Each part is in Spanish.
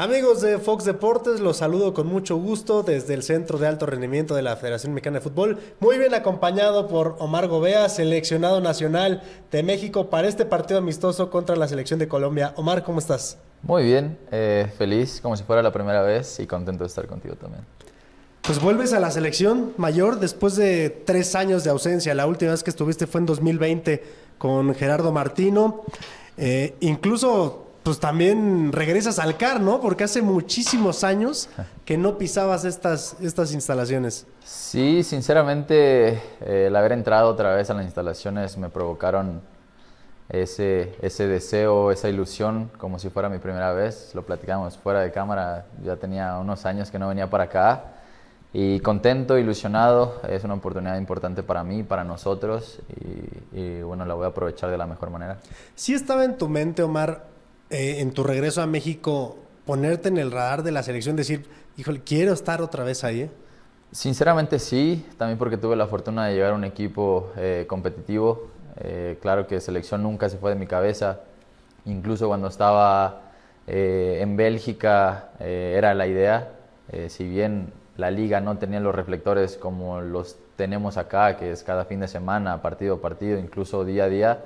Amigos de Fox Deportes, los saludo con mucho gusto desde el Centro de Alto Rendimiento de la Federación Mexicana de Fútbol, muy bien acompañado por Omar Gobea, seleccionado nacional de México para este partido amistoso contra la selección de Colombia. Omar, ¿cómo estás? Muy bien, eh, feliz como si fuera la primera vez y contento de estar contigo también. Pues vuelves a la selección mayor después de tres años de ausencia. La última vez que estuviste fue en 2020 con Gerardo Martino. Eh, incluso pues también regresas al CAR, ¿no? Porque hace muchísimos años que no pisabas estas, estas instalaciones. Sí, sinceramente, eh, el haber entrado otra vez a las instalaciones me provocaron ese, ese deseo, esa ilusión, como si fuera mi primera vez. Lo platicamos fuera de cámara, ya tenía unos años que no venía para acá. Y contento, ilusionado, es una oportunidad importante para mí, para nosotros, y, y bueno, la voy a aprovechar de la mejor manera. Sí estaba en tu mente, Omar, eh, en tu regreso a México, ponerte en el radar de la selección, decir, híjole, quiero estar otra vez ahí? Eh"? Sinceramente sí, también porque tuve la fortuna de llevar un equipo eh, competitivo. claro que selección nunca se fue de mi cabeza. Incluso cuando estaba en Bélgica era la idea. si bien la liga no tenía los reflectores como los tenemos acá, que es cada fin de semana, partido a partido, incluso día a día,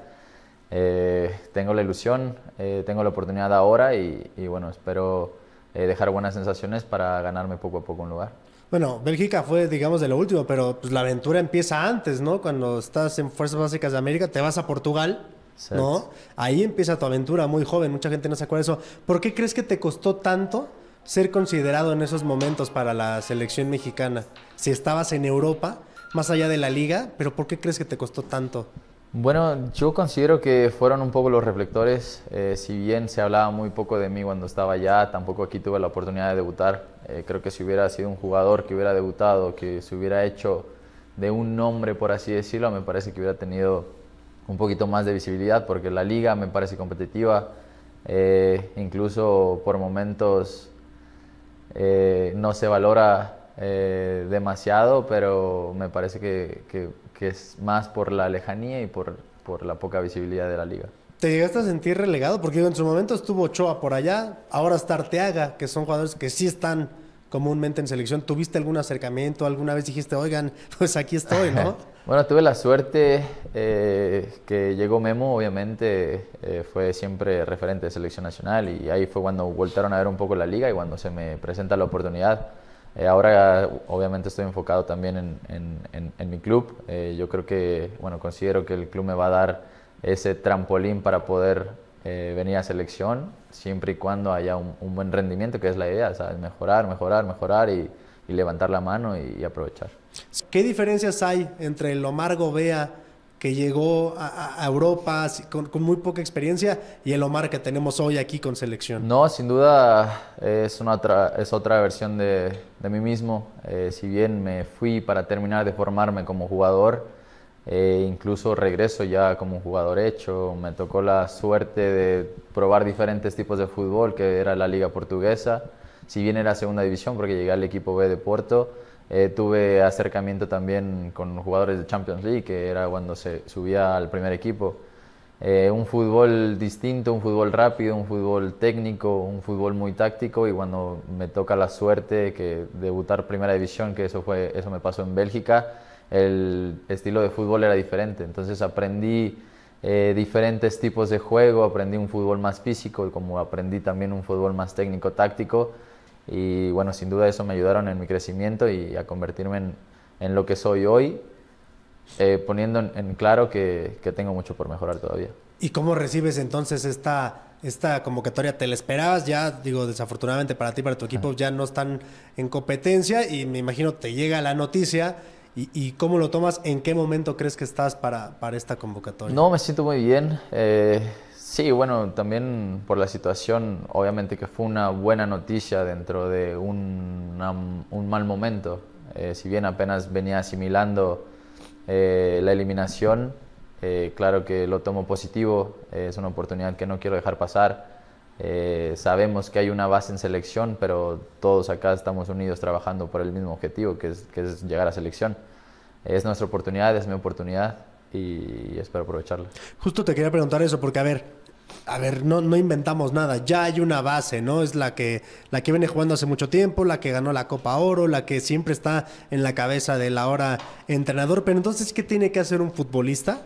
eh, tengo la ilusión, eh, tengo la oportunidad ahora y, bueno, espero eh, dejar buenas sensaciones para ganarme poco a poco un lugar. Bueno, Bélgica fue, digamos, de lo último, pero pues, la aventura empieza antes, ¿no? Cuando estás en Fuerzas Básicas de América, te vas a Portugal, ¿no? Ahí empieza tu aventura muy joven, mucha gente no se acuerda de eso. ¿Por qué crees que te costó tanto ser considerado en esos momentos para la selección mexicana? Si estabas en Europa, más allá de la liga, pero ¿por qué crees que te costó tanto? Bueno, yo considero que fueron un poco los reflectores, eh, si bien se hablaba muy poco de mí cuando estaba allá, tampoco aquí tuve la oportunidad de debutar. Eh, creo que si hubiera sido un jugador que hubiera debutado, que se hubiera hecho de un nombre, por así decirlo, me parece que hubiera tenido un poquito más de visibilidad, porque la liga me parece competitiva, eh, incluso por momentos no se valora eh, demasiado, pero me parece que, que, es más por la lejanía y por, por la poca visibilidad de la liga. ¿Te llegaste a sentir relegado? Porque en su momento estuvo Ochoa por allá, ahora está Arteaga, que son jugadores que sí están comúnmente en selección. ¿Tuviste algún acercamiento? ¿Alguna vez dijiste, oigan, pues aquí estoy, no? bueno, tuve la suerte eh, que llegó Memo, obviamente eh, fue siempre referente de selección nacional y ahí fue cuando voltaron a ver un poco la liga y cuando se me presenta la oportunidad. Eh, ahora obviamente estoy enfocado también en, en, mi club. Eh, yo creo que, bueno, considero que el club me va a dar ese trampolín para poder eh, venir a selección, siempre y cuando haya un, buen rendimiento, que es la idea, sea, mejorar, mejorar, mejorar y, levantar la mano y, aprovechar. ¿Qué diferencias hay entre el Omar Gobea que llegó a, Europa con, muy poca experiencia y el Omar que tenemos hoy aquí con selección. No, sin duda eh, es, otra, es otra versión de, mí mismo. Eh, si bien me fui para terminar de formarme como jugador, eh, incluso regreso ya como jugador hecho, me tocó la suerte de probar diferentes tipos de fútbol que era la liga portuguesa, si bien era segunda división porque llegué al equipo B de Porto. Eh, tuve acercamiento también con jugadores de Champions League, que era cuando se subía al primer equipo. Eh, un fútbol distinto, un fútbol rápido, un fútbol técnico, un fútbol muy táctico y cuando me toca la suerte que debutar primera división, que eso fue eso me pasó en Bélgica, el estilo de fútbol era diferente, entonces aprendí eh, diferentes tipos de juego, aprendí un fútbol más físico y como aprendí también un fútbol más técnico táctico y bueno, sin duda eso me ayudaron en mi crecimiento y a convertirme en, lo que soy hoy, eh, poniendo en, claro que, tengo mucho por mejorar todavía. ¿Y cómo recibes entonces esta, esta convocatoria? ¿Te la esperabas? Ya, digo, desafortunadamente para ti, para tu equipo, ya no están en competencia y me imagino te llega la noticia. ¿Y, cómo lo tomas? ¿En qué momento crees que estás para, esta convocatoria? No, me siento muy bien. Eh, Sí, bueno, también por la situación, obviamente que fue una buena noticia dentro de un, mal momento. Eh, si bien apenas venía asimilando eh, la eliminación, eh, claro que lo tomo positivo, es una oportunidad que no quiero dejar pasar. sabemos que hay una base en selección, pero todos acá estamos unidos trabajando por el mismo objetivo, que es, que es llegar a selección. Es nuestra oportunidad, es mi oportunidad y espero aprovecharla. Justo te quería preguntar eso, porque a ver, a ver, no, inventamos nada, ya hay una base, ¿no? Es la que, la que viene jugando hace mucho tiempo, la que ganó la Copa Oro, la que siempre está en la cabeza del ahora entrenador, pero entonces, ¿qué tiene que hacer un futbolista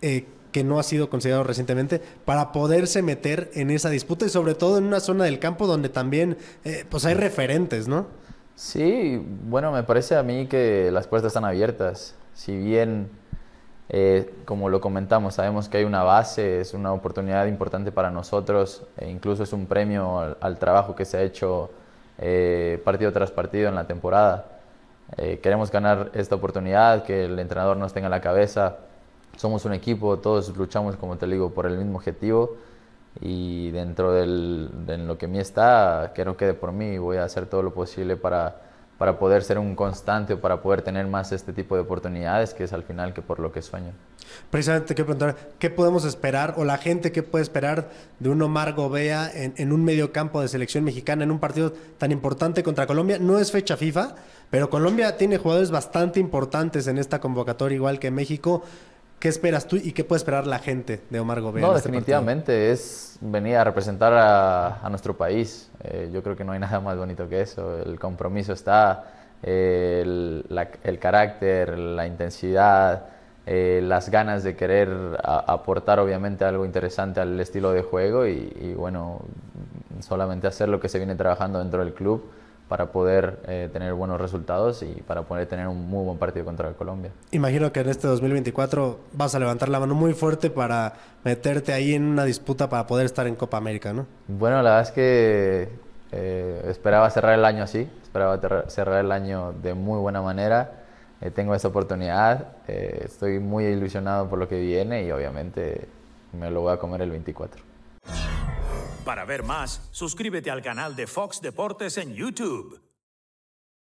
eh, que no ha sido considerado recientemente para poderse meter en esa disputa y sobre todo en una zona del campo donde también eh, pues hay referentes, ¿no? Sí, bueno, me parece a mí que las puertas están abiertas. Si bien eh, como lo comentamos, sabemos que hay una base, es una oportunidad importante para nosotros, e incluso es un premio al, trabajo que se ha hecho eh, partido tras partido en la temporada. Eh, queremos ganar esta oportunidad, que el entrenador nos tenga la cabeza. Somos un equipo, todos luchamos, como te digo, por el mismo objetivo y dentro de lo que a mí está, quiero que de por mí voy a hacer todo lo posible para para poder ser un constante o para poder tener más este tipo de oportunidades, que es al final que por lo que sueño. Precisamente quiero preguntar, ¿qué podemos esperar o la gente qué puede esperar de un Omar Gobea en, en un medio campo de selección mexicana en un partido tan importante contra Colombia? No es fecha FIFA, pero Colombia tiene jugadores bastante importantes en esta convocatoria, igual que México. ¿Qué esperas tú y qué puede esperar la gente de Omar Gómez No, este definitivamente es venir a representar a, nuestro país. Eh, yo creo que no hay nada más bonito que eso. El compromiso está, el, carácter, la intensidad, eh, las ganas de querer aportar obviamente algo interesante al estilo de juego y, y bueno, solamente hacer lo que se viene trabajando dentro del club para poder eh, tener buenos resultados y para poder tener un muy buen partido contra Colombia. Imagino que en este 2024 vas a levantar la mano muy fuerte para meterte ahí en una disputa para poder estar en Copa América, ¿no? Bueno, la verdad es que eh, esperaba cerrar el año así, esperaba cerrar el año de muy buena manera. Eh, tengo esa oportunidad, estoy muy ilusionado por lo que viene y obviamente me lo voy a comer el 24. Para ver más, suscríbete al canal de Fox Deportes en YouTube.